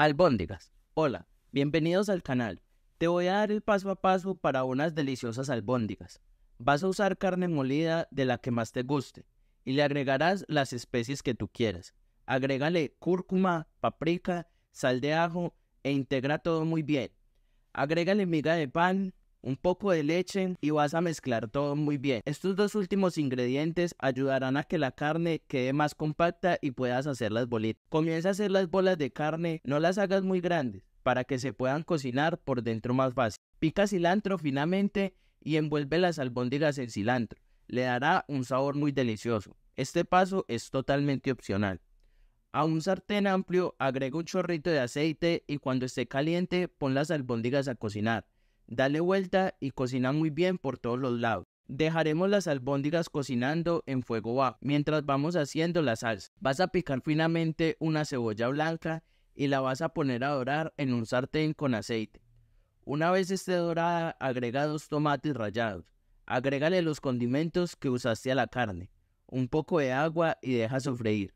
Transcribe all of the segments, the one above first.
Albóndigas. Hola, bienvenidos al canal. Te voy a dar el paso a paso para unas deliciosas albóndigas. Vas a usar carne molida de la que más te guste y le agregarás las especies que tú quieras. Agrégale cúrcuma, paprika, sal de ajo e integra todo muy bien. Agrégale miga de pan, un poco de leche y vas a mezclar todo muy bien. Estos dos últimos ingredientes ayudarán a que la carne quede más compacta y puedas hacer las bolitas. Comienza a hacer las bolas de carne, no las hagas muy grandes para que se puedan cocinar por dentro más fácil. Pica cilantro finamente y envuelve las albóndigas en cilantro. Le dará un sabor muy delicioso. Este paso es totalmente opcional. A un sartén amplio agrega un chorrito de aceite y cuando esté caliente pon las albóndigas a cocinar. Dale vuelta y cocina muy bien por todos los lados. Dejaremos las albóndigas cocinando en fuego bajo mientras vamos haciendo la salsa. Vas a picar finamente una cebolla blanca y la vas a poner a dorar en un sartén con aceite. Una vez esté dorada, agrega dos tomates rallados. Agrégale los condimentos que usaste a la carne, un poco de agua y deja sofreír.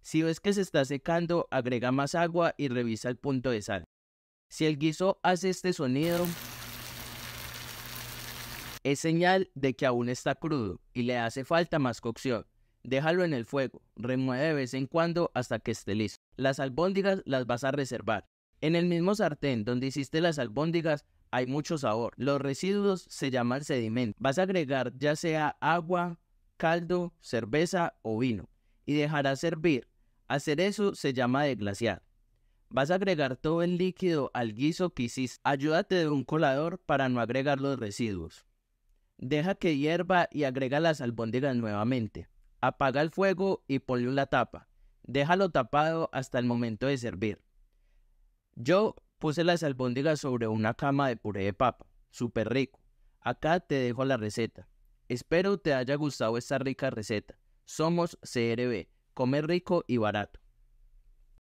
Si ves que se está secando, agrega más agua y revisa el punto de sal. Si el guiso hace este sonido, es señal de que aún está crudo y le hace falta más cocción. Déjalo en el fuego, remueve de vez en cuando hasta que esté listo. Las albóndigas las vas a reservar. En el mismo sartén donde hiciste las albóndigas hay mucho sabor. Los residuos se llaman sedimento. Vas a agregar ya sea agua, caldo, cerveza o vino y dejarás servir. Hacer eso se llama deglaciar. Vas a agregar todo el líquido al guiso que hiciste. Ayúdate de un colador para no agregar los residuos. Deja que hierva y agrega las albóndigas nuevamente. Apaga el fuego y ponle una tapa. Déjalo tapado hasta el momento de servir. Yo puse las albóndigas sobre una cama de puré de papa. Súper rico. Acá te dejo la receta. Espero te haya gustado esta rica receta. Somos CRB. Comer rico y barato.